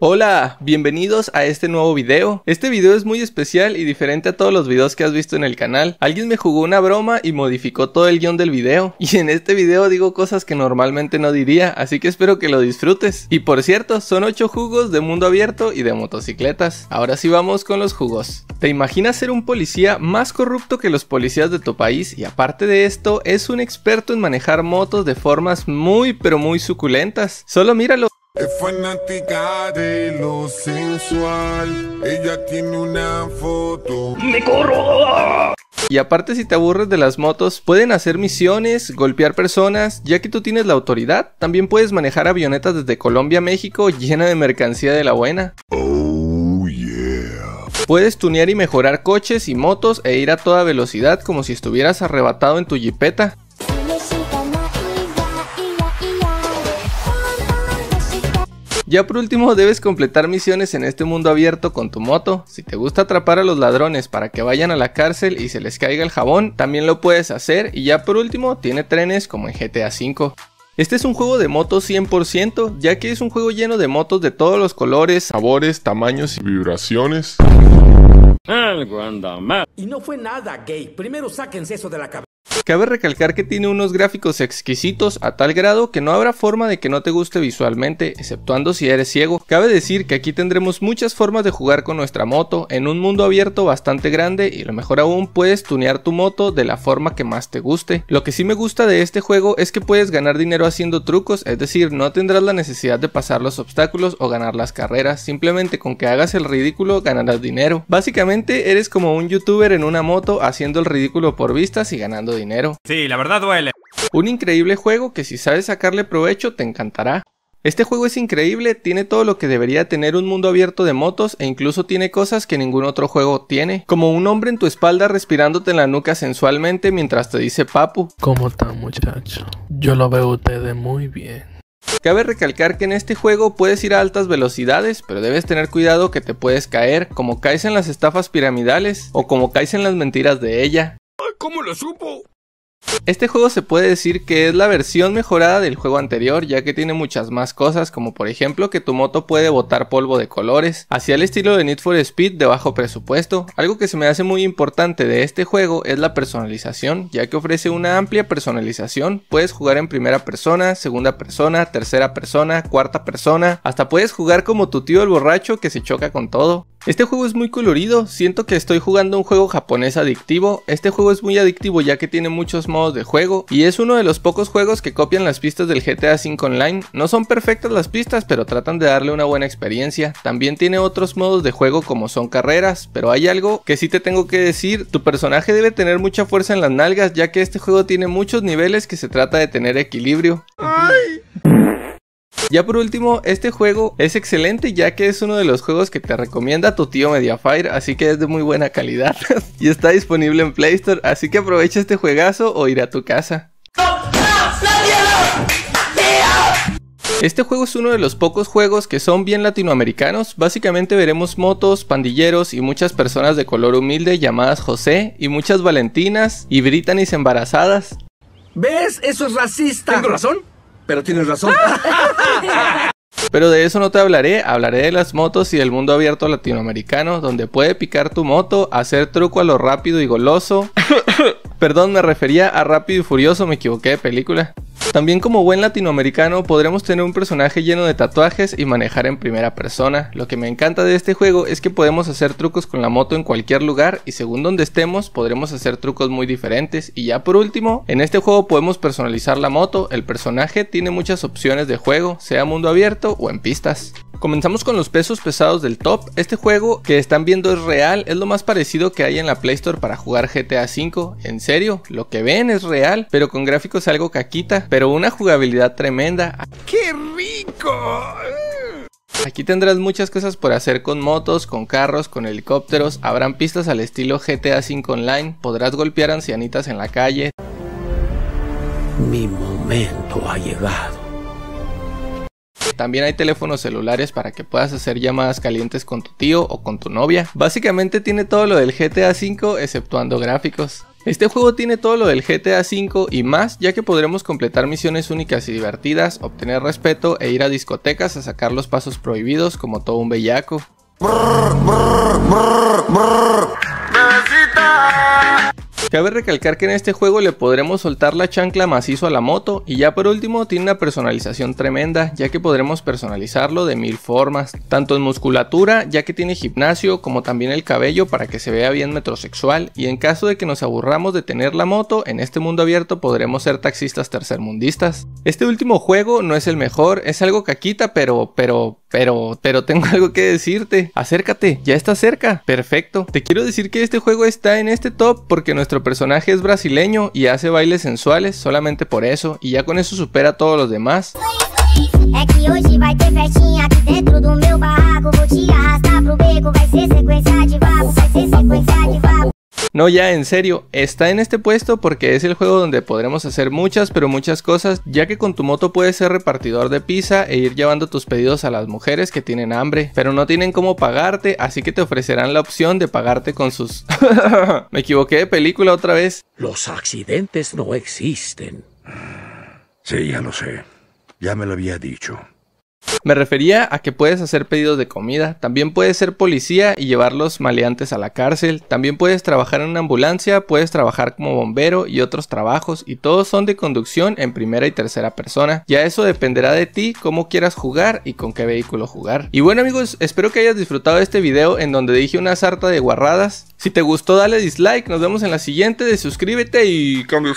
Hola, bienvenidos a este nuevo video. Este video es muy especial y diferente a todos los videos que has visto en el canal. Alguien me jugó una broma y modificó todo el guión del video. Y en este video digo cosas que normalmente no diría, así que espero que lo disfrutes. Y por cierto, son 8 jugos de mundo abierto y de motocicletas. Ahora sí vamos con los jugos. ¿Te imaginas ser un policía más corrupto que los policías de tu país? Y aparte de esto, es un experto en manejar motos de formas muy pero muy suculentas. Solo míralo. Es fanática de lo sensual. Ella tiene una foto. ¡Me corro! Y aparte si te aburres de las motos, pueden hacer misiones, golpear personas, ya que tú tienes la autoridad. También puedes manejar avionetas desde Colombia a México llena de mercancía de la buena. Oh, yeah. Puedes tunear y mejorar coches y motos e ir a toda velocidad como si estuvieras arrebatado en tu jipeta. Ya por último, debes completar misiones en este mundo abierto con tu moto. Si te gusta atrapar a los ladrones para que vayan a la cárcel y se les caiga el jabón, también lo puedes hacer. Y ya por último, tiene trenes como en GTA V. Este es un juego de motos 100%, ya que es un juego lleno de motos de todos los colores, sabores, tamaños y vibraciones. Algo anda mal. Y no fue nada gay. Primero sáquense eso de la cabeza. Cabe recalcar que tiene unos gráficos exquisitos a tal grado que no habrá forma de que no te guste visualmente, exceptuando si eres ciego. Cabe decir que aquí tendremos muchas formas de jugar con nuestra moto en un mundo abierto bastante grande y lo mejor aún puedes tunear tu moto de la forma que más te guste. Lo que sí me gusta de este juego es que puedes ganar dinero haciendo trucos, es decir, no tendrás la necesidad de pasar los obstáculos o ganar las carreras, simplemente con que hagas el ridículo ganarás dinero. Básicamente eres como un youtuber en una moto haciendo el ridículo por vistas y ganando dinero. Sí, la verdad duele. Un increíble juego que si sabes sacarle provecho te encantará. Este juego es increíble, tiene todo lo que debería tener un mundo abierto de motos e incluso tiene cosas que ningún otro juego tiene, como un hombre en tu espalda respirándote en la nuca sensualmente mientras te dice papu. ¿Cómo está muchacho? Yo lo veo usted muy bien. Cabe recalcar que en este juego puedes ir a altas velocidades, pero debes tener cuidado que te puedes caer, como caes en las estafas piramidales o como caes en las mentiras de ella. ¿Cómo lo supo? Este juego se puede decir que es la versión mejorada del juego anterior, ya que tiene muchas más cosas, como por ejemplo que tu moto puede botar polvo de colores, hacia el estilo de Need for Speed de bajo presupuesto. Algo que se me hace muy importante de este juego es la personalización, ya que ofrece una amplia personalización, puedes jugar en primera persona, segunda persona, tercera persona, cuarta persona, hasta puedes jugar como tu tío el borracho que se choca con todo. Este juego es muy colorido, siento que estoy jugando un juego japonés adictivo, este juego es muy adictivo ya que tiene muchos modos de juego y es uno de los pocos juegos que copian las pistas del GTA V Online, no son perfectas las pistas pero tratan de darle una buena experiencia, también tiene otros modos de juego como son carreras, pero hay algo que sí te tengo que decir, tu personaje debe tener mucha fuerza en las nalgas ya que este juego tiene muchos niveles que se trata de tener equilibrio. Ya por último, este juego es excelente ya que es uno de los juegos que te recomienda tu tío Mediafire, así que es de muy buena calidad y está disponible en Play Store, así que aprovecha este juegazo o ir a tu casa. Este juego es uno de los pocos juegos que son bien latinoamericanos, básicamente veremos motos, pandilleros y muchas personas de color humilde llamadas José y muchas Valentinas y britanis embarazadas. ¿Ves? Eso es racista. ¿Tengo razón? pero tienes razón. Pero de eso no te hablaré, hablaré de las motos y del mundo abierto latinoamericano, donde puede picar tu moto, hacer truco a lo rápido y goloso. Perdón, me refería a Rápido y Furioso, me equivoqué de película. También como buen latinoamericano podremos tener un personaje lleno de tatuajes y manejar en primera persona. Lo que me encanta de este juego es que podemos hacer trucos con la moto en cualquier lugar y según donde estemos podremos hacer trucos muy diferentes. Y ya por último, en este juego podemos personalizar la moto, el personaje tiene muchas opciones de juego, sea mundo abierto o en pistas. Comenzamos con los pesos pesados del top. Este juego que están viendo es real, es lo más parecido que hay en la Play Store para jugar GTA V. En serio, lo que ven es real, pero con gráficos algo caquita, pero una jugabilidad tremenda. ¡Qué rico! Aquí tendrás muchas cosas por hacer con motos, con carros, con helicópteros, habrán pistas al estilo GTA V Online, podrás golpear ancianitas en la calle. Mi momento ha llegado. También hay teléfonos celulares para que puedas hacer llamadas calientes con tu tío o con tu novia. Básicamente tiene todo lo del GTA V exceptuando gráficos. Este juego tiene todo lo del GTA V y más, ya que podremos completar misiones únicas y divertidas, obtener respeto e ir a discotecas a sacar los pasos prohibidos como todo un bellaco. Cabe recalcar que en este juego le podremos soltar la chancla macizo a la moto y ya por último tiene una personalización tremenda ya que podremos personalizarlo de mil formas, tanto en musculatura ya que tiene gimnasio como también el cabello para que se vea bien metrosexual y en caso de que nos aburramos de tener la moto en este mundo abierto podremos ser taxistas tercermundistas. Este último juego no es el mejor, es algo caquita pero, pero, pero, pero tengo algo que decirte. Acércate, ya está cerca. Perfecto. Te quiero decir que este juego está en este top porque nuestro personaje es brasileño y hace bailes sensuales solamente por eso y ya con eso supera a todos los demás. No, ya en serio, está en este puesto porque es el juego donde podremos hacer muchas, pero muchas cosas, ya que con tu moto puedes ser repartidor de pizza e ir llevando tus pedidos a las mujeres que tienen hambre, pero no tienen cómo pagarte, así que te ofrecerán la opción de pagarte con sus... Me equivoqué de película otra vez. Los accidentes no existen. Sí, ya lo sé. Ya me lo había dicho. Me refería a que puedes hacer pedidos de comida, también puedes ser policía y llevar los maleantes a la cárcel, también puedes trabajar en una ambulancia, puedes trabajar como bombero y otros trabajos y todos son de conducción en primera y tercera persona. Ya eso dependerá de ti cómo quieras jugar y con qué vehículo jugar. Y bueno amigos, espero que hayas disfrutado de este video en donde dije una sarta de guarradas. Si te gustó dale dislike, nos vemos en la siguiente, suscríbete y cambio